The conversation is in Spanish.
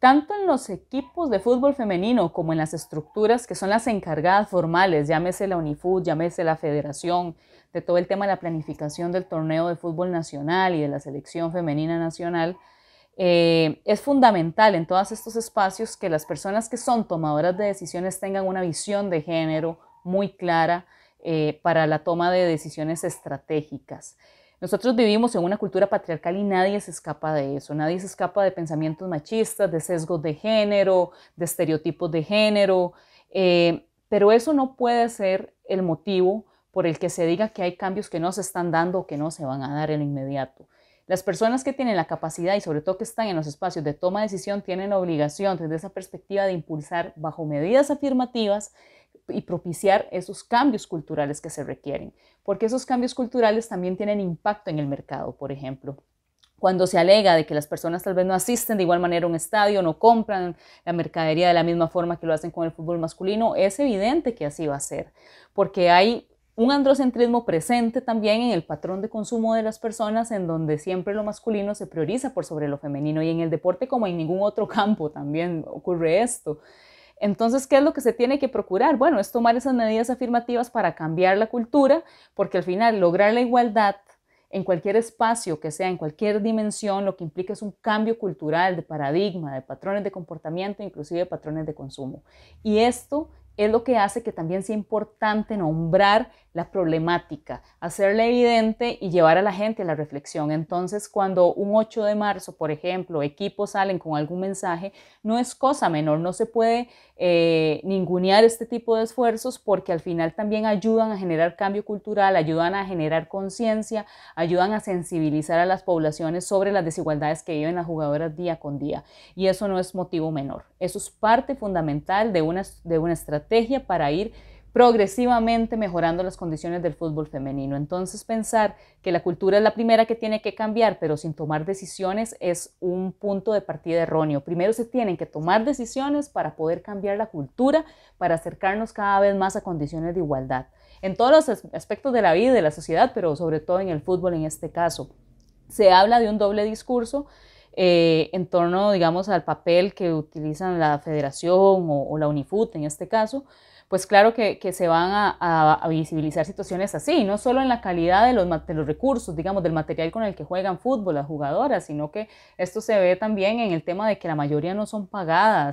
tanto en los equipos de fútbol femenino como en las estructuras que son las encargadas formales, llámese la UNIFUT, llámese la Federación, de todo el tema de la planificación del torneo de fútbol nacional y de la selección femenina nacional, eh, es fundamental en todos estos espacios que las personas que son tomadoras de decisiones tengan una visión de género muy clara eh, para la toma de decisiones estratégicas. Nosotros vivimos en una cultura patriarcal y nadie se escapa de eso, nadie se escapa de pensamientos machistas, de sesgos de género, de estereotipos de género, eh, pero eso no puede ser el motivo por el que se diga que hay cambios que no se están dando o que no se van a dar en inmediato. Las personas que tienen la capacidad y sobre todo que están en los espacios de toma de decisión tienen la obligación desde esa perspectiva de impulsar bajo medidas afirmativas y propiciar esos cambios culturales que se requieren, porque esos cambios culturales también tienen impacto en el mercado, por ejemplo cuando se alega de que las personas tal vez no asisten de igual manera a un estadio, no compran la mercadería de la misma forma que lo hacen con el fútbol masculino, es evidente que así va a ser, porque hay un androcentrismo presente también en el patrón de consumo de las personas, en donde siempre lo masculino se prioriza por sobre lo femenino y en el deporte como en ningún otro campo también ocurre esto. Entonces, ¿qué es lo que se tiene que procurar? Bueno, es tomar esas medidas afirmativas para cambiar la cultura, porque al final lograr la igualdad en cualquier espacio que sea, en cualquier dimensión, lo que implica es un cambio cultural de paradigma, de patrones de comportamiento, inclusive de patrones de consumo. Y esto es lo que hace que también sea importante nombrar la problemática, hacerla evidente y llevar a la gente a la reflexión. Entonces, cuando un 8 de marzo, por ejemplo, equipos salen con algún mensaje, no es cosa menor, no se puede eh, ningunear este tipo de esfuerzos porque al final también ayudan a generar cambio cultural, ayudan a generar conciencia, ayudan a sensibilizar a las poblaciones sobre las desigualdades que viven las jugadoras día con día. Y eso no es motivo menor, eso es parte fundamental de una, de una estrategia para ir progresivamente mejorando las condiciones del fútbol femenino. Entonces pensar que la cultura es la primera que tiene que cambiar, pero sin tomar decisiones, es un punto de partida erróneo. Primero se tienen que tomar decisiones para poder cambiar la cultura, para acercarnos cada vez más a condiciones de igualdad, en todos los aspectos de la vida y de la sociedad, pero sobre todo en el fútbol en este caso. Se habla de un doble discurso eh, en torno, digamos, al papel que utilizan la federación o, la UNIFUT en este caso, pues claro que, se van a, visibilizar situaciones así, no solo en la calidad de los, de los, recursos, digamos, del material con el que juegan fútbol las jugadoras, sino que esto se ve también en el tema de que la mayoría no son pagadas,